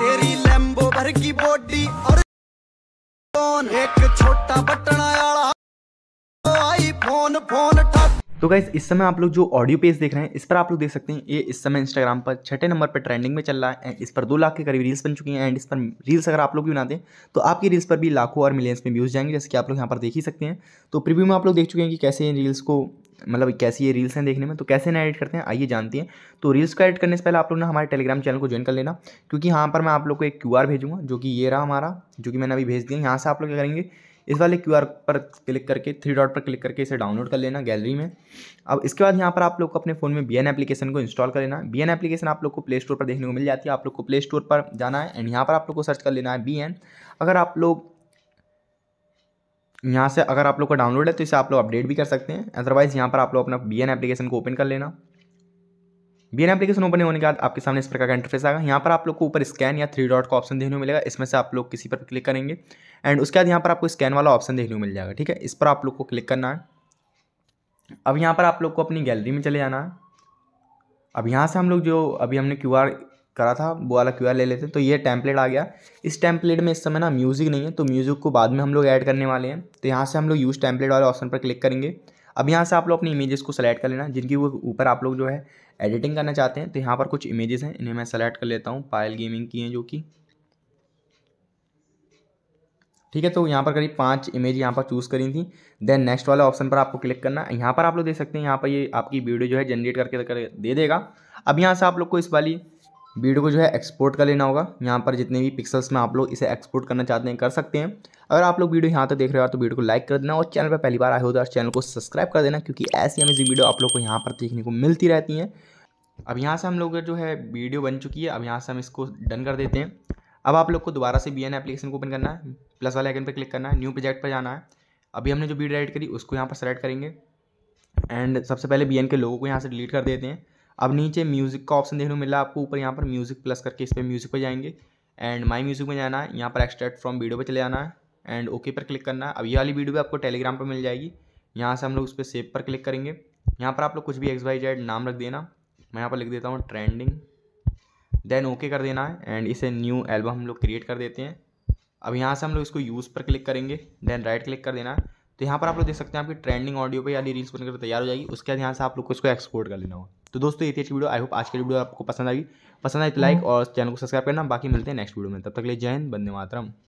तेरी लैम्बो भर की बॉडी और एक छोटा बटन फोन तो गाइस तो इस समय आप लोग जो ऑडियो पेज देख रहे हैं इस पर आप लोग देख सकते हैं ये इस समय इंस्टाग्राम पर छठे नंबर पर ट्रेंडिंग में चल रहा है इस पर दो लाख के करीब रील्स बन चुकी हैं एंड इस पर रील्स अगर आप लोग भी बनाते हैं तो आपकी रील्स पर भी लाखों और मिलियंस में व्यूज़ जाएंगे जैसे कि आप लोग यहाँ पर देख ही सकते हैं तो प्रिव्यू में आप लोग देख चुके हैं कि कैसे इन रील्स को मतलब कैसी ये रील्स हैं देखने में तो कैसे ना एडिट करते हैं आइए जानते हैं तो रील्स को एडिट करने से पहले आप लोग ना हमारे टेलीग्राम चैनल को ज्वाइन कर लेना क्योंकि यहाँ पर मैं आप लोग को एक क्यू भेजूँगा जो कि ये रहा हमारा जो कि मैंने अभी भेज दिया यहाँ से आप लोग क्या करेंगे इस वाले क्यू पर क्लिक करके थ्री डॉट पर क्लिक करके इसे डाउनलोड कर लेना गैलरी में अब इसके बाद यहाँ पर आप लोग को अपने फ़ोन में बी एप्लीकेशन को इंस्टॉल कर लेना बी एप्लीकेशन आप लोग को प्ले स्टोर पर देखने को मिल जाती है आप लोग को प्ले स्टोर पर जाना है एंड यहाँ पर आप लोग को सर्च कर लेना है बी अगर आप लोग यहाँ से अगर आप लोग का डाउनलोड है तो इसे आप लोग अपडेट भी कर सकते हैं अदरवाइज़ यहाँ पर आप लोग अपना बी एन एप्लीकेशन को ओपन कर लेना बी एन एप्लीकेशन ओपन होने के बाद आपके सामने इस प्रकार का इंटरफेस आएगा यहाँ पर आप लोग को ऊपर स्कैन या थ्री डॉट का ऑप्शन देखने को मिलेगा इसमें से आप लोग किसी पर क्लिक करेंगे एंड उसके बाद यहाँ पर आपको स्कैन वाला ऑप्शन देखने को मिल जाएगा ठीक है इस पर आप लोग को क्लिक करना है अब यहाँ पर आप लोग को अपनी गैलरी में चले जाना है अब यहाँ से हम लोग जो अभी हमने क्यू आर करा था वो वाला क्यू ले लेते हैं तो ये टेम्पलेट आ गया इस टेम्पलेट में इस समय ना म्यूज़िक नहीं है तो म्यूज़िक को बाद में हम लोग ऐड करने वाले हैं तो यहाँ से हम लोग यूज़ टेम्पलेट वाले ऑप्शन पर क्लिक करेंगे अब यहाँ से आप लोग अपनी इमेजेस को सेलेक्ट कर लेना जिनकी वो ऊपर आप लोग जो है एडिटिंग करना चाहते हैं तो यहाँ पर कुछ इमेजेस हैं इन्हें मैं सेलेक्ट कर लेता हूँ पायल गेमिंग की हैं जो कि ठीक है तो यहाँ पर करीब पांच इमेज यहाँ पर चूज़ करी थी देन नेक्स्ट वाले ऑप्शन पर आपको क्लिक करना यहाँ पर आप लोग देख सकते हैं यहाँ पर ये यह आपकी वीडियो जो है जनरेट करके दे देगा अब यहाँ से आप लोग को इस वाली वीडियो को जो है एक्सपोर्ट कर लेना होगा यहाँ पर जितने भी पिक्सल्स में आप लोग इसे एक्सपोर्ट करना चाहते हैं कर सकते हैं अगर आप लोग वीडियो यहाँ तक देख रहे हो तो वीडियो को लाइक कर देना और चैनल पर पहली बार आए हो तो चैनल को सब्सक्राइब कर देना क्योंकि ऐसी अमेजिंग वीडियो आप लोग को यहाँ पर देखने को मिलती रहती हैं अब यहाँ से हम लोग जो है वीडियो बन चुकी है अब यहाँ से हम इसको डन कर देते हैं अब आप लोग को दोबारा से बी एन एप्लीकेशन को ओपन करना है प्लस वाले आइकन पर क्लिक करना है न्यू प्रोजेक्ट पर जाना है अभी हमने जो वीडियो एडिट करी उसको यहाँ पर सेलेक्ट करेंगे एंड सबसे पहले बी के लोगों को यहाँ से डिलीट कर देते हैं अब नीचे म्यूज़िक का ऑप्शन देखने को मिला आपको ऊपर यहाँ पर म्यूज़िक प्लस करके इस पर म्यूज़िक पर जाएंगे एंड माई म्यूज़िक में जाना है यहाँ पर एक्सट्रैक्ट फ्रॉम वीडियो पर चले जाना है एंड ओके पर क्लिक करना है अब ये वाली वीडियो भी आपको टेलीग्राम पर मिल जाएगी यहाँ से हम लोग उस पर सेव पर क्लिक करेंगे यहाँ पर आप लोग कुछ भी एक्स वाई जेड नाम रख देना मैं यहाँ पर लिख देता हूँ ट्रेंडिंग देन ओके कर देना है एंड इसे न्यू एल्बम हम लोग क्रिएट कर देते हैं अब यहाँ से हम लोग इसको यूज़ पर क्लिक करेंगे देन राइट क्लिक कर देना है तो यहाँ पर आप लोग देख सकते हैं आपकी ट्रेंडिंग ऑडियो पर यानी रील्स बनकर तैयार हो जाएगी उसके बाद यहाँ से आप लोग को इसको एक्सपोर्ट कर लेना होगा तो दोस्तों ये थी अच्छी वीडियो आई होप आज की वीडियो आपको पसंद आई पसंद आई तो लाइक हम्म। और चैनल को सब्सक्राइब करना बाकी मिलते हैं नेक्स्ट वीडियो में तब तक ले जय हिंद बंदे मातरम